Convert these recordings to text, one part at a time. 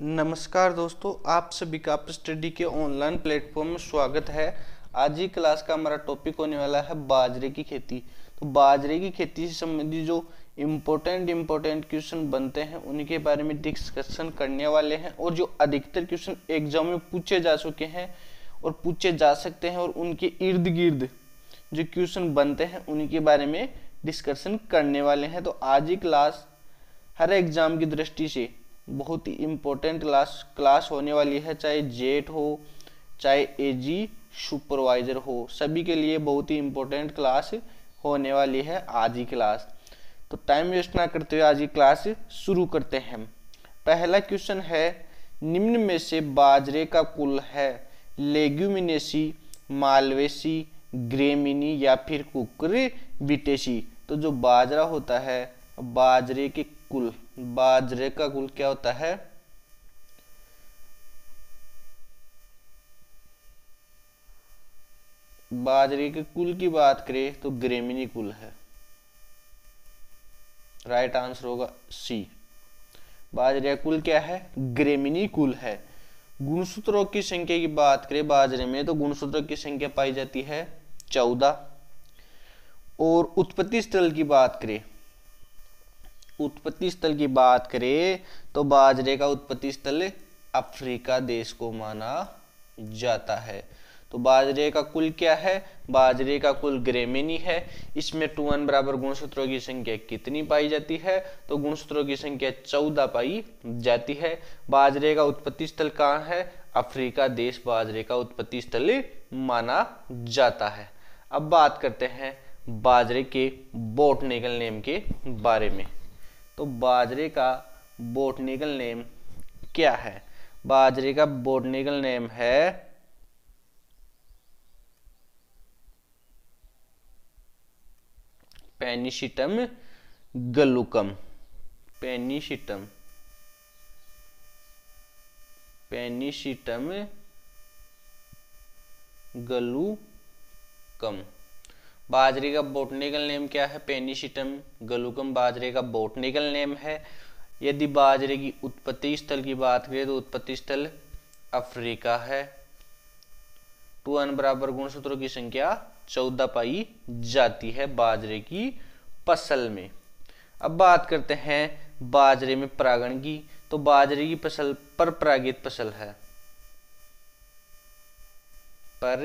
नमस्कार दोस्तों आप सभी का स्टडी के ऑनलाइन प्लेटफॉर्म में स्वागत है आज की क्लास का हमारा टॉपिक होने वाला है बाजरे की खेती तो बाजरे की खेती से संबंधित जो इम्पोर्टेंट इम्पोर्टेंट क्वेश्चन बनते हैं उनके बारे में डिस्कशन करने वाले हैं और जो अधिकतर क्वेश्चन एग्जाम में पूछे जा चुके हैं और पूछे जा सकते हैं और उनके इर्द गिर्द जो क्वेश्चन बनते हैं उनके बारे में डिस्कशन करने वाले हैं तो आज की क्लास हर एग्जाम की दृष्टि से बहुत ही इम्पोर्टेंट क्लास क्लास होने वाली है चाहे जेट हो चाहे एजी सुपरवाइजर हो सभी के लिए बहुत ही इम्पोर्टेंट क्लास होने वाली है आज ही क्लास तो टाइम वेस्ट ना करते हुए आज ही क्लास शुरू करते हैं पहला क्वेश्चन है निम्न में से बाजरे का कुल है लेग्यूमिनेसी मालवेसी ग्रेमिनी या फिर कुकर विटेसी तो जो बाजरा होता है बाजरे के कुल बाजरे का कुल क्या होता है बाजरे के कुल की बात करें तो ग्रेमिनी कुल है राइट आंसर होगा सी बाजरे कुल क्या है ग्रेमिनी कुल है गुणसूत्रों की संख्या की बात करें बाजरे में तो गुणसूत्रों की संख्या पाई जाती है चौदह और उत्पत्ति स्थल की बात करें उत्पत्ति स्थल की बात करें तो बाजरे का उत्पत्ति स्थल अफ्रीका देश को माना जाता है तो बाजरे का कुल क्या है बाजरे का कुल ग्रेमिनी है इसमें टू वन बराबर गुणसूत्रों की संख्या कितनी पाई जाती है तो गुणसूत्रों की संख्या चौदह पाई जाती है बाजरे का उत्पत्ति स्थल कहाँ है अफ्रीका देश बाजरे का उत्पत्ति स्थल माना जाता है अब बात करते हैं बाजरे के बोटनिकल नेम के बारे में तो बाजरे का बोटनिकल नेम क्या है बाजरे का बोटनिकल नेम है पेनिशिटम गलुकम पेनिशिटम पेनिशिटम गलुकम बाजरे का बोटनिकल नेम क्या है पेनिशिटम गलुकम बाजरे का बोटनिकल नेम है यदि बाजरे की उत्पत्ति स्थल की बात करें तो उत्पत्ति स्थल अफ्रीका है टू अन बराबर गुणसूत्रों की संख्या चौदह पाई जाती है बाजरे की फसल में अब बात करते हैं बाजरे में परागण की तो बाजरे की फसल पर परागित फसल है पर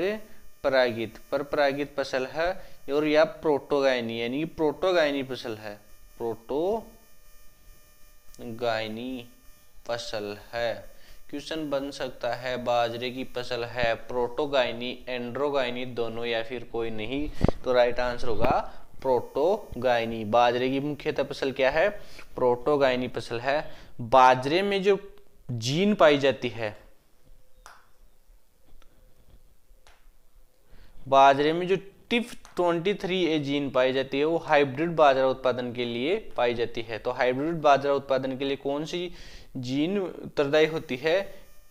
परागित पर परागित फसल है और यह प्रोटोगाइनी यानी प्रोटोगाइनी फसल है प्रोटोगाइनी फसल है क्वेश्चन बन सकता है बाजरे की फसल है प्रोटोगाइनी एंड्रोगाइनी दोनों या फिर कोई नहीं तो राइट आंसर होगा प्रोटोगाइनी बाजरे की मुख्यतः फसल क्या है प्रोटोगाइनी फसल है बाजरे में जो जीन पाई जाती है बाजरे में जो टिफ थ्री ए जीन पाई जाती है वो हाइब्रिड बाजरा उत्पादन के लिए पाई जाती है तो हाइब्रिड बाजरा उत्पादन के लिए कौन सी जीन उत्तरदायी होती है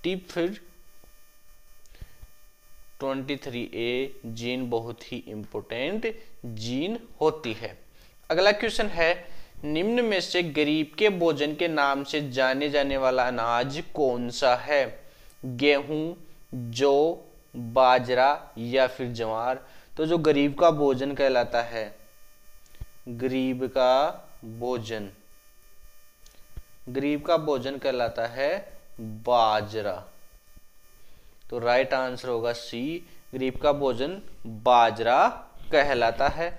टिफ थ्री ए जीन बहुत ही इंपॉर्टेंट जीन होती है अगला क्वेश्चन है निम्न में से गरीब के भोजन के नाम से जाने जाने वाला अनाज कौन सा है गेहूं जौ बाजरा या फिर ज्वार तो जो गरीब का भोजन कहलाता है गरीब का भोजन गरीब का भोजन कहलाता है बाजरा तो राइट आंसर होगा सी गरीब का भोजन बाजरा कहलाता है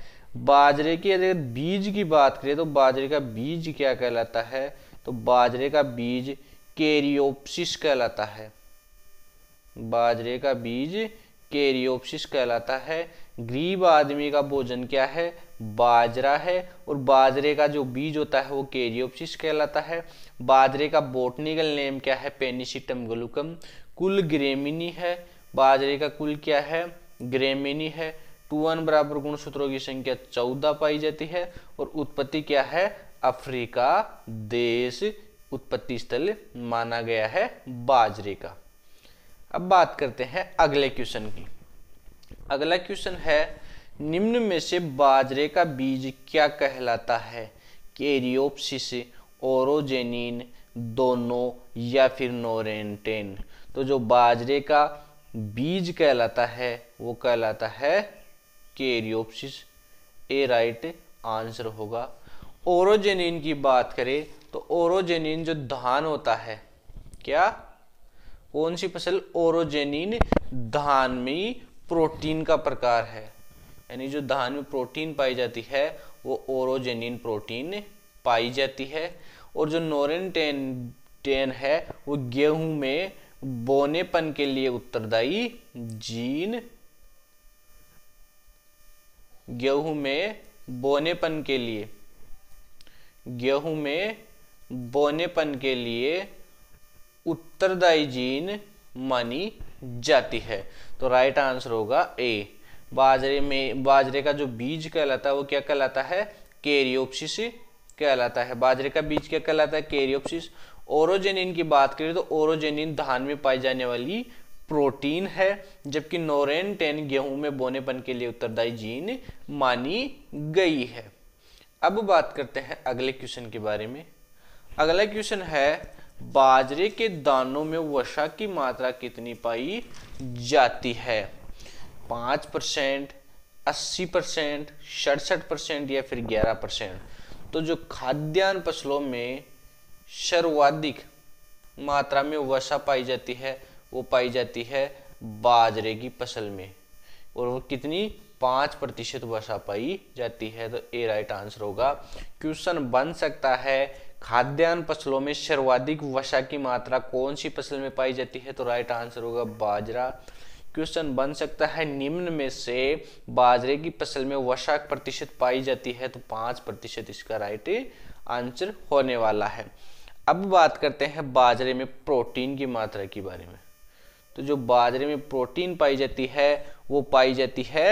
बाजरे की अगर बीज की बात करें तो बाजरे का बीज क्या कहलाता है तो बाजरे का बीज केरियोपसिस कहलाता है बाजरे का बीज कैरियोपसिस कहलाता है गरीब आदमी का भोजन क्या है बाजरा है और बाजरे का जो बीज होता है वो कैरियोपसिस कहलाता है बाजरे का बोटनिकल नेम क्या है पेनिसिटम ग्लूकम कुल ग्रेमिनी है बाजरे का कुल क्या है ग्रेमिनी है टू वन बराबर गुणसूत्रों की संख्या चौदह पाई जाती है और उत्पत्ति क्या है अफ्रीका देश उत्पत्ति स्थल माना गया है बाजरे का अब बात करते हैं अगले क्वेश्चन की अगला क्वेश्चन है निम्न में से बाजरे का बीज क्या कहलाता है कैरियोप्सिस ओरोजेनिन दोनों या फिर नोरेंटेन तो जो बाजरे का बीज कहलाता है वो कहलाता है केरियोपसिस ए राइट आंसर होगा ओरोजेनिन की बात करें तो ओरोजेनिन जो धान होता है क्या कौन सी फसल ओरोजेनिन धान में प्रोटीन का प्रकार है यानी जो धान में प्रोटीन पाई जाती है वो ओरोजेनिन प्रोटीन पाई जाती है और जो नोरेन टेन टेन है वो गेहूं में बोनेपन के लिए उत्तरदायी जीन गेहूं में बोनेपन के लिए गेहूं में बोनेपन के लिए उत्तरदायी जीन मानी जाती है तो राइट आंसर होगा ए बाजरे में बाजरे का जो बीज कहलाता है वो क्या कहलाता है कैरियोप्सिस कहलाता है बाजरे का बीज क्या कहलाता है कैरियोप्सिस ओरोजेनिन की बात करें तो ओरोजेनिन धान में पाई जाने वाली प्रोटीन है जबकि नोरेन टेन गेहूं में बोनेपन के लिए उत्तरदायी जीन मानी गई है अब बात करते हैं अगले क्वेश्चन के बारे में अगला क्वेश्चन है बाजरे के दानों में वसा की मात्रा कितनी पाई जाती है पाँच परसेंट अस्सी परसेंट सड़सठ परसेंट या फिर ग्यारह परसेंट तो जो खाद्यान्न फसलों में सर्वाधिक मात्रा में वसा पाई जाती है वो पाई जाती है बाजरे की फसल में और वो कितनी पाँच प्रतिशत वसा पाई जाती है तो ए राइट आंसर होगा क्वेश्चन बन सकता है खाद्यान्न फसलों में सर्वाधिक वसा की मात्रा कौन सी फसल में पाई जाती है तो राइट आंसर होगा बाजरा क्वेश्चन बन सकता है निम्न में से बाजरे की फसल में वसा प्रतिशत पाई जाती है तो पाँच प्रतिशत इसका राइट आंसर होने वाला है अब बात करते हैं बाजरे में प्रोटीन की मात्रा के बारे में तो जो बाजरे में प्रोटीन पाई जाती है वो पाई जाती है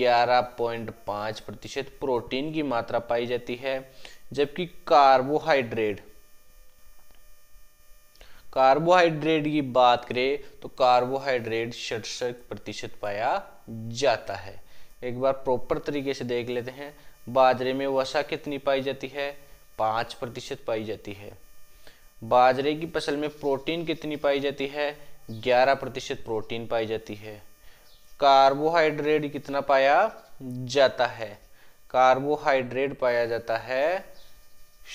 11.5 प्रतिशत प्रोटीन की मात्रा पाई जाती है जबकि कार्बोहाइड्रेट कार्बोहाइड्रेट की बात करें तो कार्बोहाइड्रेट सड़सठ प्रतिशत पाया जाता है एक बार प्रॉपर तरीके से देख लेते हैं बाजरे में वसा कितनी पाई जाती है पाँच प्रतिशत पाई जाती है बाजरे की फसल में प्रोटीन कितनी पाई जाती है ग्यारह प्रतिशत प्रोटीन पाई जाती है कार्बोहाइड्रेट कितना पाया जाता है कार्बोहाइड्रेट पाया जाता है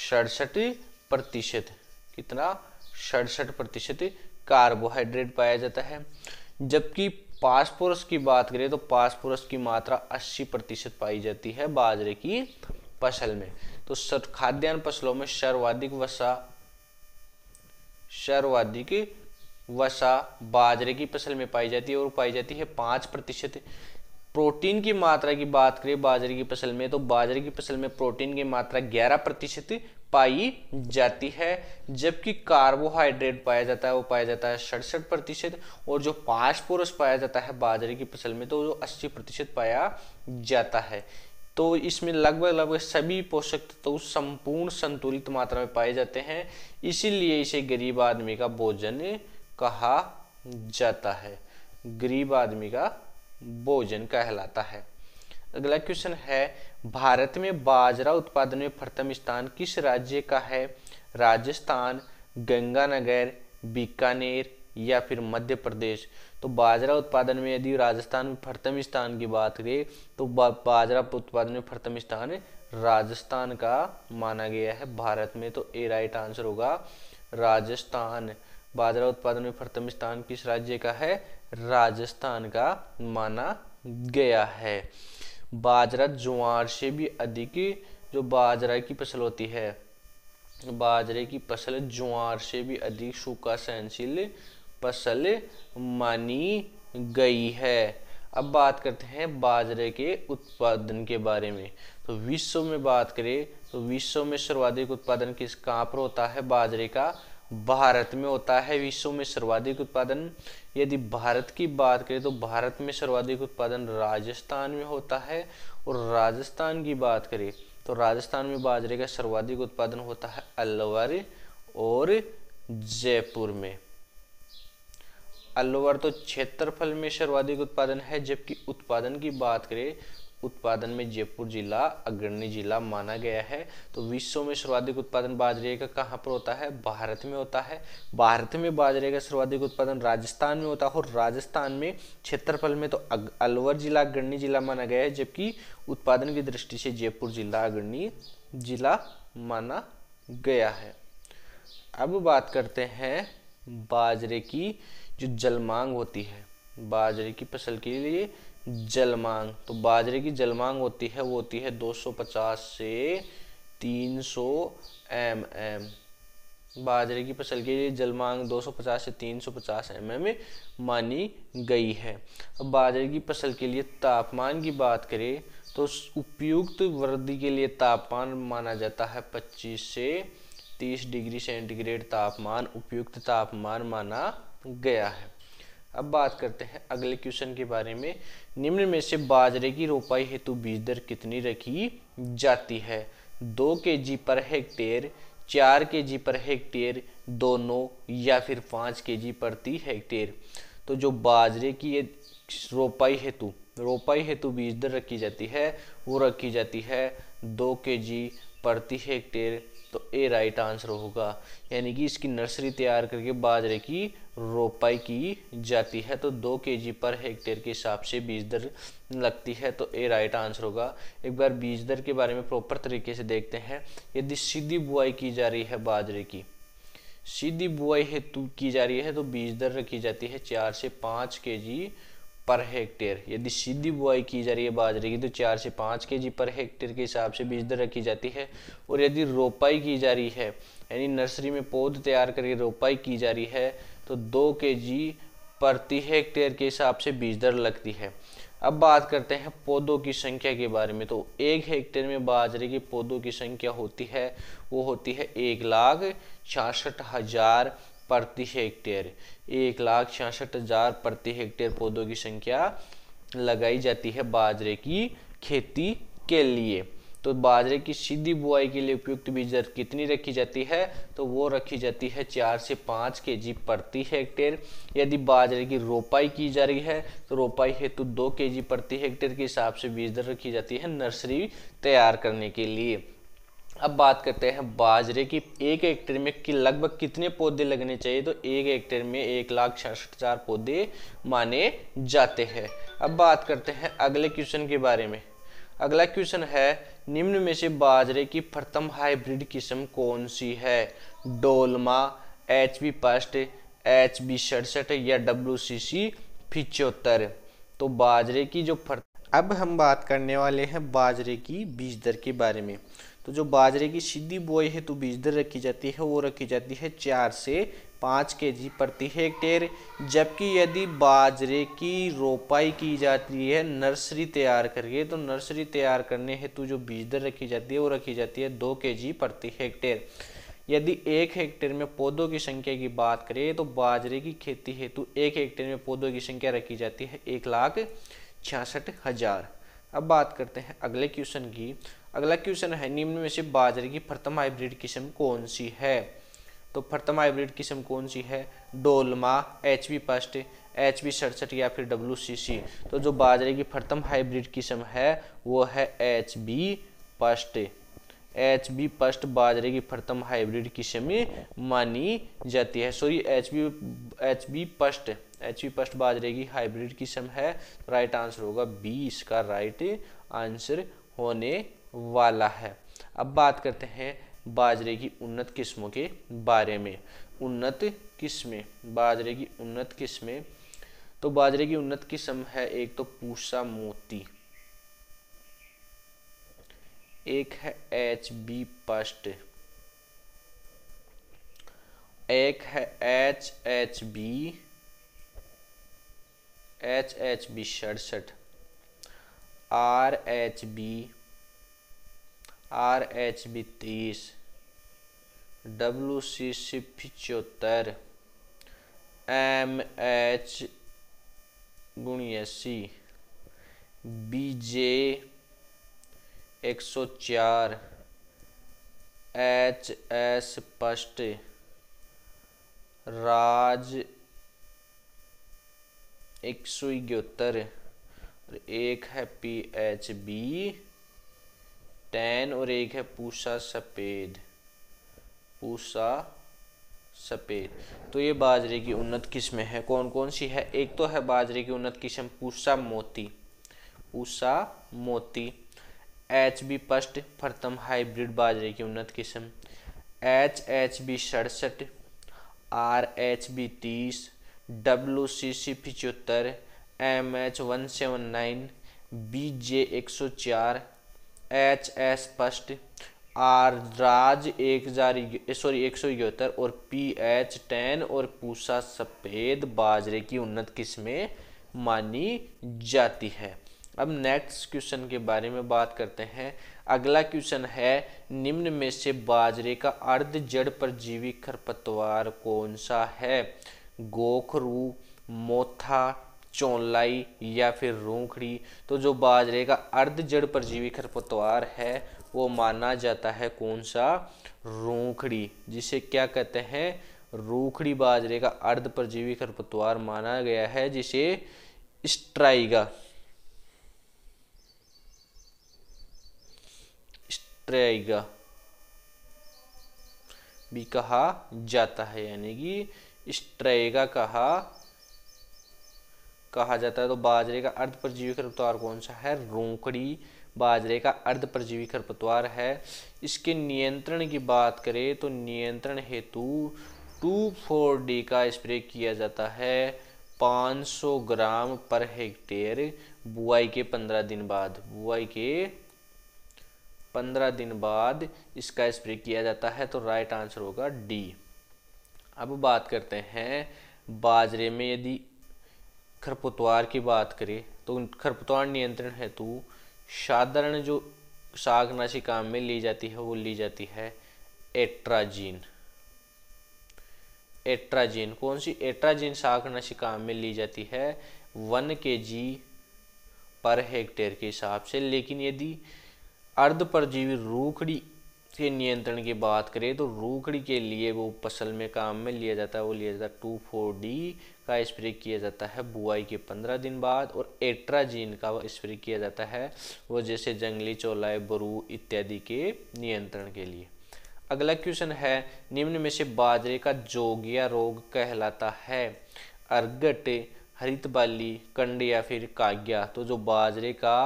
सड़सठ प्रतिशत कितना सड़सठ प्रतिशत कार्बोहाइड्रेट पाया जाता है जबकि पासपोरस की बात करें तो पासपोरस की मात्रा 80 प्रतिशत पाई जाती है बाजरे की फसल में तो खाद्यान्न फसलों में सर्वाधिक वसा सर्वाधिक वसा बाजरे की फसल में पाई जाती है और पाई जाती है पाँच प्रतिशत प्रोटीन की मात्रा की बात करें बाजरे की फसल में तो बाजरे की फसल में प्रोटीन की मात्रा 11 प्रतिशत पाई जाती है जबकि कार्बोहाइड्रेट पाया जाता है वो पाया जाता है सड़सठ प्रतिशत और जो पासपोरस पाया जाता है बाजरे की फसल में तो वो अस्सी प्रतिशत पाया जाता है तो इसमें लगभग लगभग सभी पोषक तत्व तो संपूर्ण संतुलित मात्रा में पाए जाते हैं इसीलिए इसे गरीब आदमी का भोजन कहा जाता है गरीब आदमी का भोजन कहलाता है अगला क्वेश्चन है भारत में बाजरा उत्पादन में प्रथम स्थान किस राज्य का है राजस्थान गंगानगर बीकानेर या फिर मध्य प्रदेश तो बाजरा उत्पादन में यदि राजस्थान में प्रथम स्थान की बात करें तो बाजरा उत्पादन में प्रथम स्थान राजस्थान का माना गया है भारत में तो ए राइट आंसर होगा राजस्थान बाजरा उत्पादन में प्रथम स्थान किस राज्य का है राजस्थान का माना गया है बाजरा ज्वार से भी अधिक जो बाजरा की फसल होती है बाजरे की फसल ज्वार से भी अधिक सूखा सहनशील फसल मानी गई है अब बात करते हैं बाजरे के उत्पादन के बारे में तो विश्व में बात करें तो विश्व में सर्वाधिक उत्पादन किस कहाँ पर होता है बाजरे का भारत में होता है विश्व में सर्वाधिक उत्पादन यदि भारत की बात करें तो भारत में सर्वाधिक उत्पादन राजस्थान में होता है और राजस्थान की बात करें तो राजस्थान में बाजरे का सर्वाधिक उत्पादन होता है अलवर और जयपुर में अलवर तो क्षेत्रफल में सर्वाधिक उत्पादन है जबकि उत्पादन की बात करें उत्पादन में जयपुर जिला अग्रणी जिला माना गया है तो विश्व में सर्वाधिक उत्पादन बाजरे का कहाँ पर होता है भारत में होता है भारत में बाजरे का सर्वाधिक उत्पादन राजस्थान में होता है और राजस्थान में क्षेत्रफल में तो अलवर जिला अग्रणी जिला माना गया है जबकि उत्पादन की दृष्टि से जयपुर जिला अग्रणी जिला माना गया है अब बात करते हैं बाजरे की जो जलमांग होती है बाजरे की फसल के लिए जलमांग तो बाजरे की जलमांग होती है वो होती है 250 से 300 सौ एम एम बाजरे की फसल के लिए जलमांग 250 से 350 एम में मानी गई है अब बाजरे की फसल के लिए तापमान की बात करें तो उपयुक्त वृद्धि के लिए तापमान माना जाता है 25 से 30 डिग्री सेंटीग्रेड तापमान उपयुक्त तापमान माना गया है अब बात करते हैं अगले क्वेश्चन के बारे में निम्न में से बाजरे की रोपाई हेतु बीज दर कितनी रखी जाती है दो के जी पर हेक्टेयर चार के जी पर हेक्टेयर दोनों या फिर पाँच के जी प्रति हेक्टेयर तो जो बाजरे की ये रोपाई हेतु रोपाई हेतु बीज दर रखी जाती है वो रखी जाती है दो के जी प्रति हेक्टेयर तो ए राइट आंसर होगा यानी कि इसकी नर्सरी तैयार करके बाजरे की रोपाई की जाती है तो दो के जी पर हेक्टेयर के हिसाब से बीज दर लगती है तो ए राइट आंसर होगा एक बार बीज दर के बारे में प्रॉपर तरीके से देखते हैं यदि सीधी बुआई की जा रही है बाजरे की सीधी बुआई हेतु की जा रही है तो बीज दर रखी जाती है चार से पाँच के जी पर हेक्टेयर यदि सीधी बुआई की जा रही है बाजरे की तो चार से पाँच के जी पर हेक्टेयर के हिसाब से बीज दर रखी जाती है और यदि रोपाई की जा रही है यानी नर्सरी में पौध तैयार करके रोपाई की जा रही है तो दो के जी प्रति हेक्टेयर के हिसाब से बीज दर लगती है अब बात करते हैं पौधों की संख्या के बारे में तो एक हेक्टेयर में बाजरे के पौधों की संख्या होती है वो होती है एक लाख छियासठ हज़ार प्रति हेक्टेयर एक लाख छियासठ हजार प्रति हेक्टेयर पौधों की संख्या लगाई जाती है बाजरे की खेती के लिए तो बाजरे की सीधी बुआई के लिए उपयुक्त बीज दर कितनी रखी जाती है तो वो रखी जाती है चार से पाँच के जी प्रति हेक्टेयर यदि बाजरे की रोपाई की जा रही है तो रोपाई हेतु दो के जी प्रति हेक्टेयर के हिसाब से बीज दर रखी जाती है नर्सरी तैयार करने के लिए अब बात करते हैं बाजरे की एक हेक्टेयर में कि लगभग कितने पौधे लगने चाहिए तो एक हेक्टेयर में एक लाख छियासठ हजार पौधे माने जाते हैं अब बात करते हैं अगले क्वेश्चन के बारे में अगला क्वेश्चन है निम्न में से बाजरे की प्रथम हाइब्रिड किस्म कौन सी है डोलमा H B first H B सड़सठ या डब्ल्यू सी सी पिचहत्तर तो बाजरे की जो अब हम बात करने वाले हैं बाजरे की बीज दर के बारे में तो जो बाजरे की सीधी बोई हेतु तो बीज दर रखी जाती है वो रखी जाती है चार से पाँच के जी प्रति हेक्टेयर जबकि यदि बाजरे की रोपाई की जाती है नर्सरी तैयार करके तो नर्सरी तैयार करने हेतु जो बीज दर रखी जाती है वो रखी जाती है दो के जी प्रति हेक्टेयर यदि एक हेक्टेयर में पौधों की संख्या की बात करें तो बाजरे की खेती हेतु एक हेक्टेयर में पौधों की संख्या रखी जाती है एक लाख छियासठ हज़ार अब बात करते हैं अगले क्वेश्चन की अगला क्वेश्चन है निम्न में से बाजरे की प्रथम हाइब्रिड किस्म कौन सी है तो प्रथम हाइब्रिड किस्म कौन सी है डोलमा H B first H B सड़सठ या फिर डब्ल्यू सी सी तो जो बाजरे की प्रथम हाइब्रिड किस्म है वो है H B first H B first बाजरे की प्रथम हाइब्रिड किस्म मानी जाती है sorry H B H B first H B first बाजरे की हाइब्रिड किस्म है राइट आंसर होगा बी इसका राइट आंसर होने वाला है अब बात करते हैं बाजरे की उन्नत किस्मों के बारे में उन्नत किस्में बाजरे की उन्नत किस्में तो बाजरे की उन्नत किस्म है एक तो पूसा मोती एक है एच बी पस्ट एक है H H B H H B सड़सठ R H B R H B तीस डब्लू सी सी पिचहत्तर एम एच गुणियासी बी जे एक सौ चार एच एस पस्ट राज एक सौ इकहत्तर एक है पी एच बी टैन और एक है पूसा सफ़ेद पूसा सफ़ेद तो ये बाजरे की उन्नत किस्में है कौन कौन सी है एक तो है बाजरे की उन्नत किस्म Pusa Moti Pusa Moti H B first प्रथम हाइब्रिड बाजरे की उन्नत किस्म एच एच बी सड़सठ आर एच बी तीस डब्ल्यू सी सी पिचहत्तर M H one seven nine B J एक सौ चार एच एस स्पष्ट आर राज एक हजार सॉरी एक सौ इकहत्तर और पी एच टेन और पूसा सफ़ेद बाजरे की उन्नत किस्में मानी जाती है अब नेक्स्ट क्वेश्चन के बारे में बात करते हैं अगला क्वेश्चन है निम्न में से बाजरे का अर्ध जड़ जीवी खरपतवार कौन सा है गोखरू मोथा चोलाई या फिर रूखड़ी तो जो बाजरे का अर्ध जड़ परजीवी खरपतवार है वो माना जाता है कौन सा रूखड़ी जिसे क्या कहते हैं रूखड़ी बाजरे का अर्ध परजीवी खरपतवार माना गया है जिसे स्ट्राइगा स्ट्राइगा भी कहा जाता है यानी कि स्ट्रेगा कहा कहा जाता है तो बाजरे का अर्ध परजीवी खरपतवार कौन सा है रोकड़ी बाजरे का अर्ध परजीवी खरपतवार है इसके नियंत्रण की बात करें तो नियंत्रण हेतु टू फोर डी का स्प्रे किया जाता है 500 ग्राम पर हेक्टेयर बुआई के 15 दिन बाद बुआई के 15 दिन बाद इसका स्प्रे किया जाता है तो राइट आंसर होगा डी अब बात करते हैं बाजरे में यदि खरपतवार की बात करें तो खरपतवार नियंत्रण हेतु साधारण जो शाकनाशी काम में ली जाती है वो ली जाती है एट्राजीन एट्राजीन कौन सी एट्राजीन शाकनाशी काम में ली जाती है वन के जी पर हेक्टेयर के हिसाब से लेकिन यदि अर्ध परजीवी रूखड़ी के नियंत्रण की बात करें तो रूकड़ी के लिए वो फसल में काम में लिया जाता है वो लिया जाता है टू फोर डी का स्प्रे किया जाता है बुआई के पंद्रह दिन बाद और एट्राजीन का स्प्रे किया जाता है वो जैसे जंगली चोलाए बरू इत्यादि के नियंत्रण के लिए अगला क्वेश्चन है निम्न में से बाजरे का जोगिया रोग कहलाता है अर्गट हरित बाली कंड या फिर काग्या तो जो बाजरे का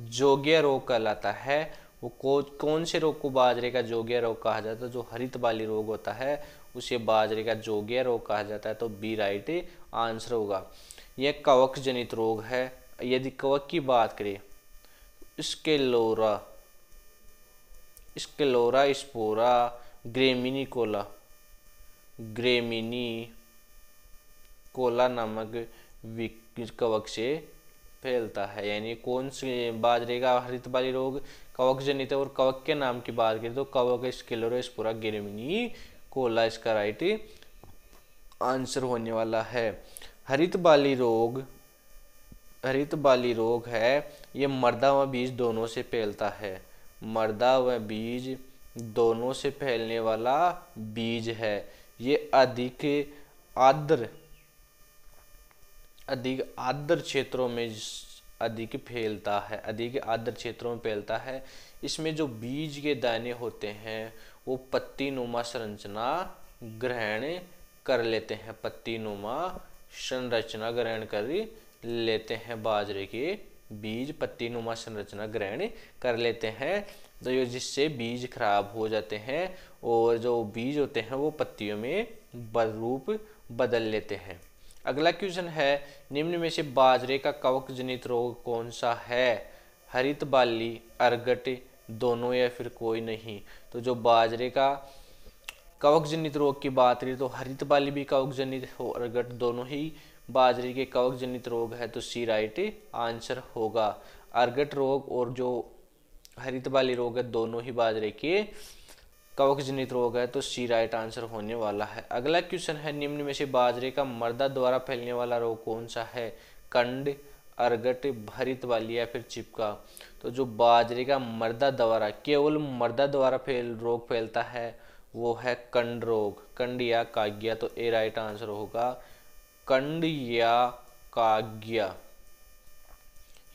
जोगिया रोग कहलाता है वो को, कौन से रोग को बाजरे का जोगिया रोग कहा जाता है जो हरित वाली रोग होता है उसे बाजरे का जोगिया रोग कहा जाता है तो बी राइट आंसर होगा यह कवक जनित रोग है यदि कवक की बात करें स्केलोरा स्केलोरा स्पोरा ग्रेमिनी कोला ग्रेमिनी कोला नामक कवक से फैलता है यानी कौन से बाजरे का हरित वाली रोग कवक जनित है और कवक के नाम की बात करें तो कवक स्केलोरोस्पोरा गिरमिनी कोला इसका राइट आंसर होने वाला है हरित बाली रोग हरित बाली रोग है ये मर्दा व बीज दोनों से फैलता है मर्दा व बीज दोनों से फैलने वाला बीज है ये अधिक आद्र अधिक आर्द्र क्षेत्रों में अधिक फैलता है अधिक आर्द्र क्षेत्रों में फैलता है इसमें जो बीज के दाने होते हैं वो पत्ती नुमा संरचना ग्रहण कर लेते हैं पत्ती नुमा संरचना ग्रहण कर लेते हैं बाजरे के बीज पत्ती नुमा संरचना ग्रहण कर लेते हैं तो ये जिससे बीज खराब हो जाते हैं और जो बीज होते हैं वो पत्तियों में रूप बदल लेते हैं अगला क्वेश्चन है निम्न में से बाजरे का कवक जनित रोग कौन सा है हरित बाली अर्गट दोनों या फिर कोई नहीं तो जो बाजरे का कवक जनित रोग की बात रही तो हरित बाली भी कवक जनित हो अर्गट दोनों ही बाजरे के कवक जनित रोग है तो सी राइट आंसर होगा अर्गट रोग और जो हरित बाली रोग है दोनों ही बाजरे के कवक जनित रोग है तो सी राइट आंसर होने वाला है अगला क्वेश्चन है निम्न में से बाजरे का मर्दा द्वारा फैलने वाला रोग कौन सा है कंड अर्गट भरित वाली या फिर चिपका तो जो बाजरे का मर्दा द्वारा केवल मर्दा द्वारा फैल रोग फैलता है वो है कंड रोग कंड या काग्या तो ए राइट आंसर होगा कंड या काग्या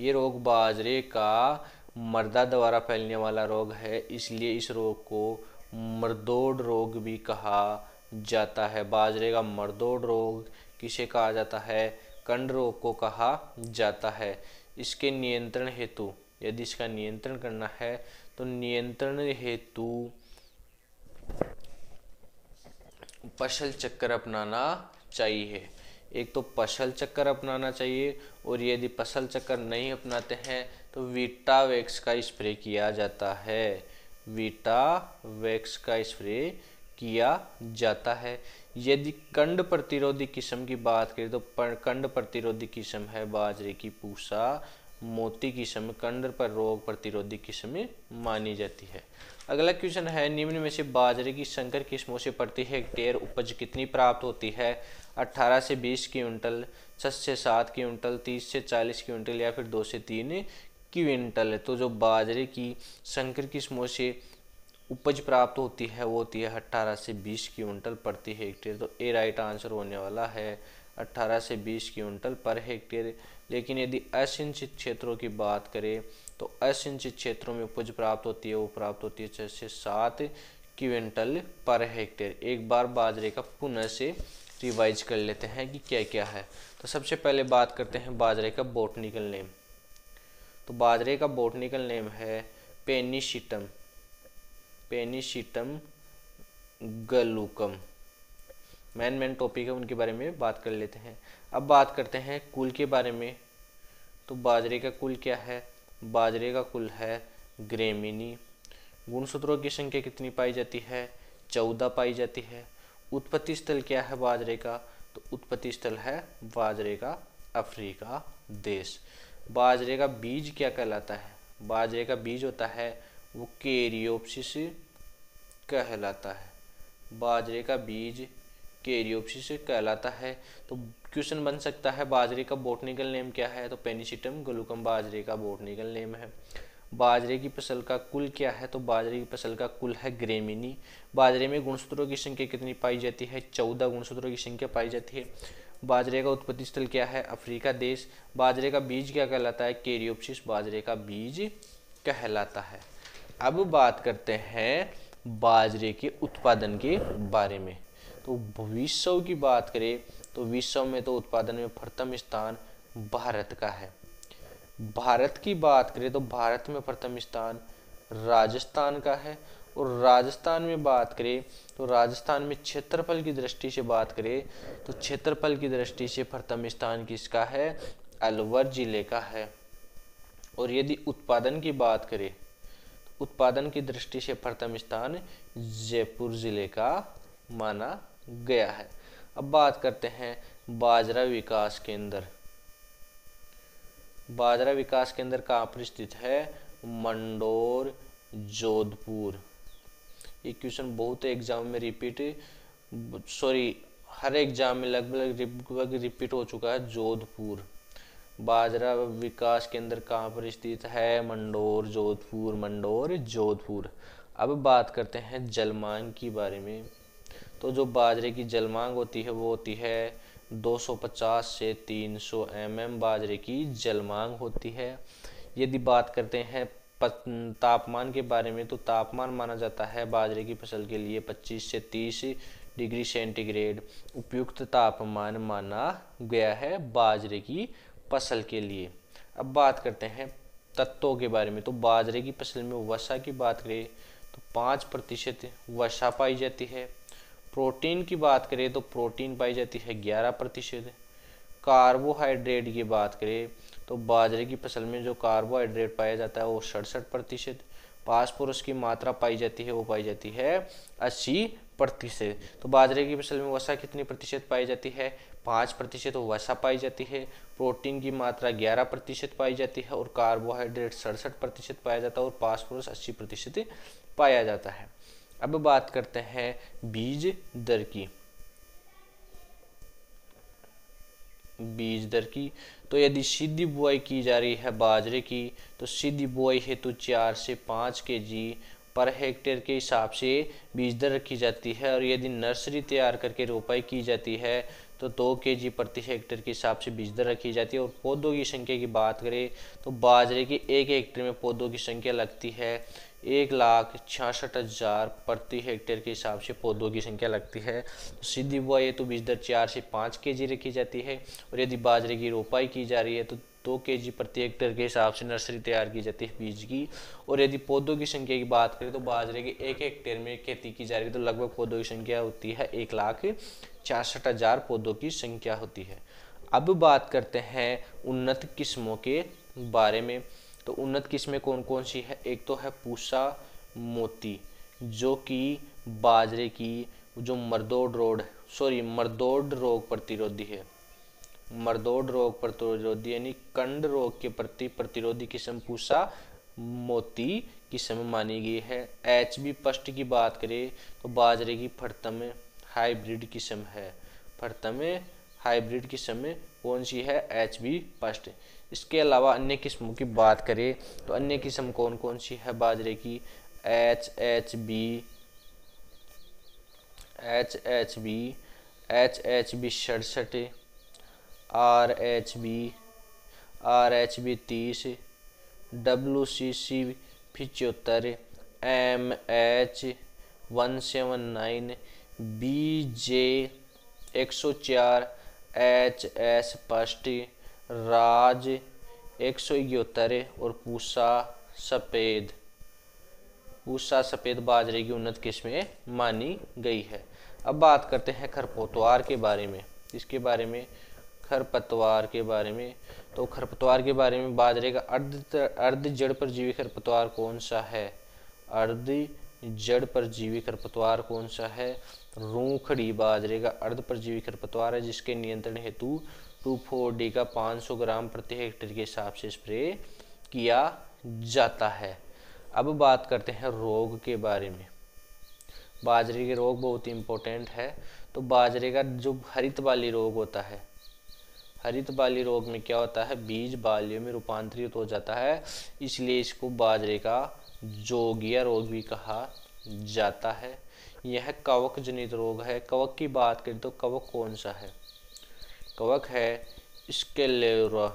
ये रोग बाजरे का मर्दा द्वारा फैलने वाला रोग है इसलिए इस रोग को मर्दोड रोग भी कहा जाता है बाजरे का मर्दोड रोग किसे कहा जाता है कंड रोग को कहा जाता है इसके नियंत्रण हेतु यदि इसका नियंत्रण करना है तो नियंत्रण हेतु पशल चक्कर अपनाना चाहिए एक तो पशल चक्कर अपनाना चाहिए और यदि पशल चक्कर नहीं अपनाते हैं तो वीटावेक्स का स्प्रे किया जाता है वीटा वैक्स का स्प्रे किया जाता है यदि कंड प्रतिरोधी किस्म की बात करें तो कंड प्रतिरोधी किस्म है बाजरे की पूसा मोती किस्म कंड पर रोग प्रतिरोधी किस्म मानी जाती है अगला क्वेश्चन है निम्न में से बाजरे की संकर किस्मों से प्रति हेक्टेयर उपज कितनी प्राप्त होती है 18 से 20 क्विंटल 6 से 7 क्विंटल 30 से 40 क्विंटल या फिर 2 से 3 क्विंटल है तो जो बाजरे की संकर किस्मों से उपज प्राप्त होती है वो होती है अट्ठारह से बीस क्विंटल प्रति हेक्टेयर तो ए राइट आंसर होने वाला है अट्ठारह से बीस क्विंटल पर हेक्टेयर लेकिन यदि असिंचित क्षेत्रों की बात करें तो असिंचित क्षेत्रों में उपज प्राप्त होती है वो प्राप्त होती है छः से सात क्विंटल पर हेक्टेयर एक बार बाजरे का पुनः से रिवाइज कर लेते हैं कि क्या क्या है तो सबसे पहले बात करते हैं बाजरे का बोटनिकल नेम तो बाजरे का बोटनिकल नेम है पेनिशिटम पेनिशिटम गलूकम मैन मैन टॉपिक है उनके बारे में बात कर लेते हैं अब बात करते हैं कुल के बारे में तो बाजरे का कुल क्या है बाजरे का कुल है ग्रेमिनी गुणसूत्रों की संख्या कितनी पाई जाती है चौदह पाई जाती है उत्पत्ति स्थल क्या है बाजरे का तो उत्पत्ति स्थल है बाजरे का अफ्रीका देश बाजरे का बीज क्या कहलाता है बाजरे का बीज होता है वो केरियोपसिस कहलाता है बाजरे का बीज केरियोपसिस कहलाता है तो क्वेश्चन बन सकता है बाजरे का बोटनिकल नेम क्या है तो पेनिसिटम ग्लूकम बाजरे का बोटनिकल नेम है बाजरे की फसल का कुल क्या है तो बाजरे की फसल का कुल है ग्रेमिनी बाजरे में गुणसूत्रों की संख्या कितनी पाई जाती है चौदह गुणसूत्रों की संख्या पाई जाती है बाजरे का उत्पत्ति स्थल क्या है अफ्रीका देश बाजरे का बीज क्या कहलाता है केरियोप्सिस बाजरे का बीज कहलाता है अब बात करते हैं बाजरे के उत्पादन के बारे में तो विश्व की बात करें तो विश्व में तो उत्पादन में प्रथम स्थान भारत का है भारत की बात करें तो भारत में प्रथम स्थान राजस्थान का है और राजस्थान में बात करें तो राजस्थान में क्षेत्रफल की दृष्टि से बात करें तो क्षेत्रफल की दृष्टि से प्रथम स्थान किसका है अलवर जिले का है और यदि उत्पादन की बात करें तो उत्पादन की दृष्टि से प्रथम स्थान जयपुर जिले का माना गया है अब बात करते हैं बाजरा विकास केंद्र बाजरा विकास केंद्र कहाँ पर स्थित है मंडोर जोधपुर ये क्वेश्चन बहुत एग्जाम में रिपीट सॉरी हर एग्जाम में लगभग लगभग रिपीट हो चुका है जोधपुर बाजरा विकास केंद्र कहाँ पर स्थित है मंडोर जोधपुर मंडोर जोधपुर अब बात करते हैं जलमांग के बारे में तो जो बाजरे की जलमांग होती है वो होती है 250 से 300 एम mm बाजरे की जलमांग होती है यदि बात करते हैं तापमान के बारे में तो तापमान माना जाता है बाजरे की फसल के लिए 25 से 30 डिग्री सेंटीग्रेड उपयुक्त तापमान माना गया है बाजरे की फसल के लिए अब बात करते हैं तत्वों के बारे में तो बाजरे की फसल में वसा की बात करें तो पाँच प्रतिशत वसा पाई जाती है प्रोटीन की बात करें तो प्रोटीन पाई जाती है ग्यारह प्रतिशत कार्बोहाइड्रेट की बात करें तो बाजरे की फसल में जो कार्बोहाइड्रेट पाया जाता है वो सड़सठ प्रतिशत पासपोरस की मात्रा पाई जाती है वो पाई जाती है अस्सी प्रतिशत तो बाजरे की फसल में वसा कितनी प्रतिशत पाई जाती है पाँच प्रतिशत वसा पाई जाती है प्रोटीन की मात्रा ग्यारह प्रतिशत पाई जाती है और कार्बोहाइड्रेट सड़सठ प्रतिशत पाया जाता है और पासपोरस अस्सी प्रतिशत पाया जाता है अब बात करते हैं बीज दर की बीज दर की तो यदि सीधी बुआई की जा रही है बाजरे की तो सीधी बुआई हेतु चार से पाँच के जी पर हेक्टेयर के हिसाब से बीज दर रखी जाती है और यदि नर्सरी तैयार करके रोपाई की जाती है तो दो के जी प्रति हेक्टेयर के हिसाब से बीज दर रखी जाती है और पौधों की संख्या की बात करें तो बाजरे के एक हेक्टेयर में पौधों की संख्या लगती है एक लाख छियासठ हज़ार प्रति हेक्टेयर के हिसाब से पौधों की संख्या लगती है तो सीधी बुआई ये तो बीज दर चार से पाँच के जी रखी जाती है और यदि बाजरे की रोपाई की जा रही है तो दो के जी प्रति हेक्टेयर के हिसाब से नर्सरी तैयार की जाती है बीज की और यदि पौधों की संख्या की बात करें तो बाजरे के एक हेक्टेयर में खेती की जा रही है तो लगभग पौधों की संख्या होती है एक लाख छियासठ हज़ार पौधों की संख्या होती है अब बात करते हैं उन्नत किस्मों के बारे में तो उन्नत किस्में कौन कौन सी है एक तो है पूसा मोती जो कि बाजरे की जो मरदोड रोड सॉरी मरदोड रोग प्रतिरोधी है मरदोड रोग प्रतिरोधी यानी कंड रोग के प्रति प्रतिरोधी किस्म पूसा मोती किस्म मानी गई है एच बी पष्ट की बात करें तो बाजरे की फरतम हाइब्रिड किस्म है फरतम हाइब्रिड किस्म कौन सी है एच बी पष्ट इसके अलावा अन्य किस्मों की बात करें तो अन्य किस्म कौन कौन सी है बाजरे की H H B H H B H H B सड़सठ R H B R H B तीस डब्लू सी सी पिचहत्तर M H one seven nine B J एक सौ चार एच एस पास्टी राज एक सौ इकहत्तर और पूसा सफ़ेद पूसा सफ़ेद बाजरे की उन्नत किस्में मानी गई है अब बात करते हैं खरपतवार के बारे में इसके बारे में खरपतवार के बारे में तो खरपतवार के बारे में बाजरे का अर्ध अर्ध जड़ परजीवी खरपतवार कौन सा है अर्ध जड़ परजीवी खरपतवार कौन सा है रूखड़ी बाजरे का अर्ध परजीवी खरपतवार है जिसके नियंत्रण हेतु टू फोर डी का 500 ग्राम प्रति हेक्टेयर के हिसाब से स्प्रे किया जाता है अब बात करते हैं रोग के बारे में बाजरे के रोग बहुत इम्पोर्टेंट है तो बाजरे का जो हरित बाली रोग होता है हरित बाली रोग में क्या होता है बीज बालियों में रूपांतरित हो जाता है इसलिए इसको बाजरे का जोगिया रोग भी कहा जाता है यह कवक जनित रोग है कवक की बात करें तो कवक कौन सा है कवक है स्केलेरा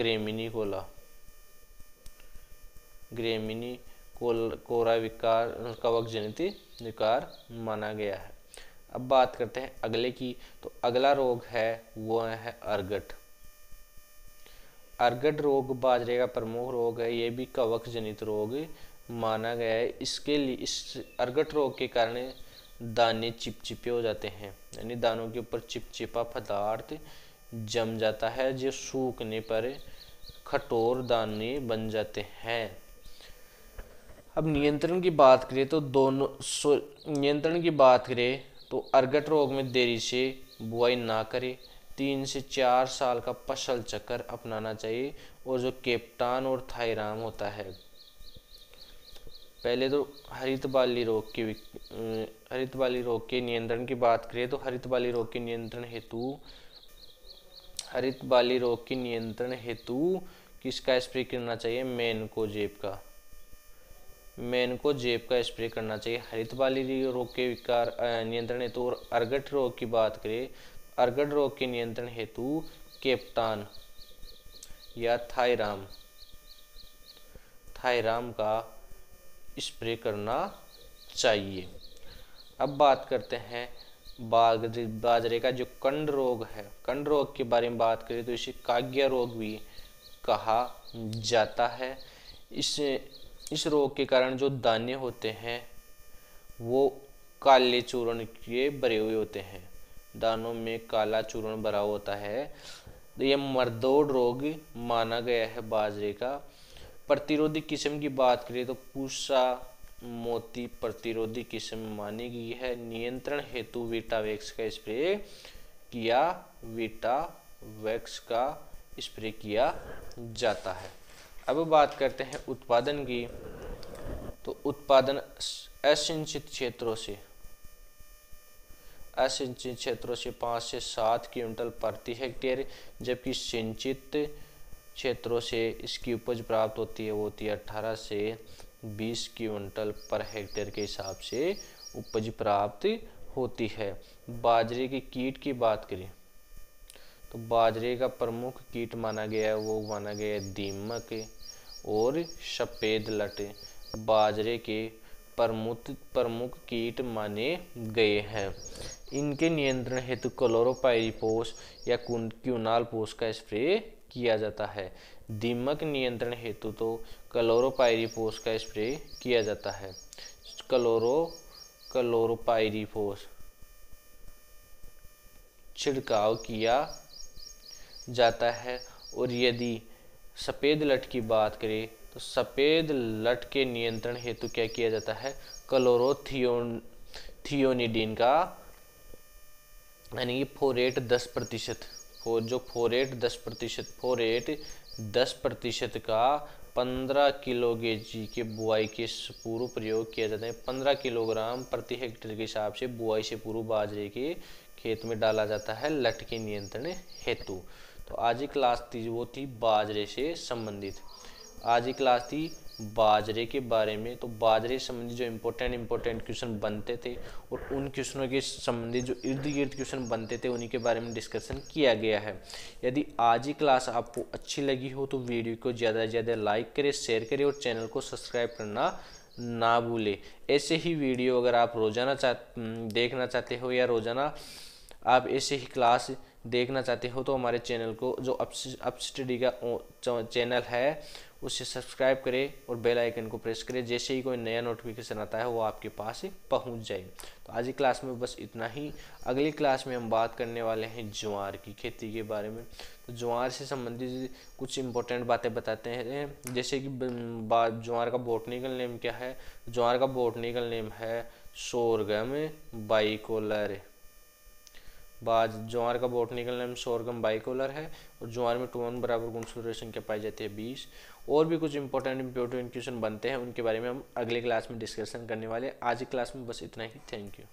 ग्रेमिनी कोला ग्रेमिनी कोल कोरा विकार कवक जनित विकार माना गया है अब बात करते हैं अगले की तो अगला रोग है वो है अर्गट अर्गट रोग बाजरे का प्रमुख रोग है ये भी कवक जनित रोग माना गया है इसके लिए इस अर्गट रोग के कारण दाने चिपचिपे हो जाते हैं यानी दानों के ऊपर चिपचिपा पदार्थ जम जाता है जो सूखने पर खटोर दाने बन जाते हैं अब नियंत्रण की बात करें तो दोनों नियंत्रण की बात करें तो अर्गट रोग में देरी से बुआई ना करें तीन से चार साल का फसल चक्कर अपनाना चाहिए और जो केपटान और थायराम होता है पहले तो हरित बाली रोग की अं, हरित बाली रोग के नियंत्रण की बात करें तो हरित बाली रोग के नियंत्रण हेतु हरित बाली रोग के नियंत्रण हेतु किसका स्प्रे करना चाहिए मेन को जेब का मेन को जेब का स्प्रे करना चाहिए हरित बाली रोग के विकार नियंत्रण हेतु और अर्गट रोग की बात करें अर्गट रोग के नियंत्रण हेतु केप्टान या थायराम थायराम का स्प्रे करना चाहिए अब बात करते हैं बाजरे बाजरे का जो कंड रोग है कंड रोग के बारे में बात करें तो इसे काग्य रोग भी कहा जाता है इस इस रोग के कारण जो दाने होते हैं वो काले चूर्ण के भरे हुए होते हैं दानों में काला चूर्ण भरा होता है तो यह मरदोड़ रोग माना गया है बाजरे का प्रतिरोधी किस्म की बात करें तो पूसा मोती प्रतिरोधी किस्म मानी गई है नियंत्रण हेतु वीटावेक्स का स्प्रे किया वीटावेक्स का स्प्रे किया जाता है अब बात करते हैं उत्पादन की तो उत्पादन असिंचित क्षेत्रों से असिंचित क्षेत्रों से पाँच से सात क्विंटल प्रति हेक्टेयर जबकि सिंचित क्षेत्रों से इसकी उपज प्राप्त होती है वो होती है अट्ठारह से बीस क्विंटल पर हेक्टेयर के हिसाब से उपज प्राप्त होती है बाजरे की कीट की बात करें तो बाजरे का प्रमुख कीट माना गया है वो माना गया है दीमक और सफ़ेद लट बाजरे के प्रमुख प्रमुख कीट माने गए हैं इनके नियंत्रण हेतु क्लोरोपाइरिपोस या क्यूनाल पोस का स्प्रे किया जाता है दीमक नियंत्रण हेतु तो क्लोरोपायरीफोस का स्प्रे किया जाता है क्लोरो क्लोरोपायरीफोस छिड़काव किया जाता है और यदि सफ़ेद लट की बात करें तो सफ़ेद लट के नियंत्रण हेतु क्या किया जाता है क्लोरोथियोन थियोनिडीन का यानी कि फोरेट दस प्रतिशत फोर जो फोरेट दस प्रतिशत फोरेट दस प्रतिशत का पंद्रह किलो जी के बुआई के पूर्व प्रयोग किया जाता है पंद्रह किलोग्राम प्रति हेक्टेयर के हिसाब से बुआई से पूर्व बाजरे के खेत में डाला जाता है लट के नियंत्रण हेतु तो आज की क्लास थी वो थी बाजरे से संबंधित आज की क्लास थी बाजरे के बारे में तो बाजरे संबंधी जो इम्पोर्टेंट इम्पोर्टेंट क्वेश्चन बनते थे और उन क्वेश्चनों के संबंधी जो इर्द गिर्द क्वेश्चन बनते थे उन्हीं के बारे में डिस्कशन किया गया है यदि आज ही क्लास आपको अच्छी लगी हो तो वीडियो को ज़्यादा से ज़्यादा लाइक करें शेयर करें और चैनल को सब्सक्राइब करना ना भूलें ऐसे ही वीडियो अगर आप रोज़ाना चाह हम्म, देखना चाहते हो या रोज़ाना आप ऐसे ही क्लास देखना चाहते हो तो हमारे चैनल को जो अप अप स्टडी का चैनल है उससे सब्सक्राइब करें और बेल आइकन को प्रेस करें जैसे ही कोई नया नोटिफिकेशन आता है वो आपके पास पहुंच जाए तो आज की क्लास में बस इतना ही अगली क्लास में हम बात करने वाले हैं ज्वार की खेती के बारे में तो ज्वार से संबंधित कुछ इंपॉर्टेंट बातें बताते हैं जैसे कि ज्वार का बोटनिकल नेम क्या है ज्वार का बोटनिकल नेम है सोरगम बाइकोलर बाद ज्वार का बोटनिकल नेम सोरगम बाइकोलर है और ज्वार में टू वन बराबर कंसोलरेशन क्या पाई जाती है बीस और भी कुछ इंपॉर्टेंट इंपॉर्टेंट क्वेश्चन बनते हैं उनके बारे में हम अगले क्लास में डिस्कशन करने वाले आज की क्लास में बस इतना ही थैंक यू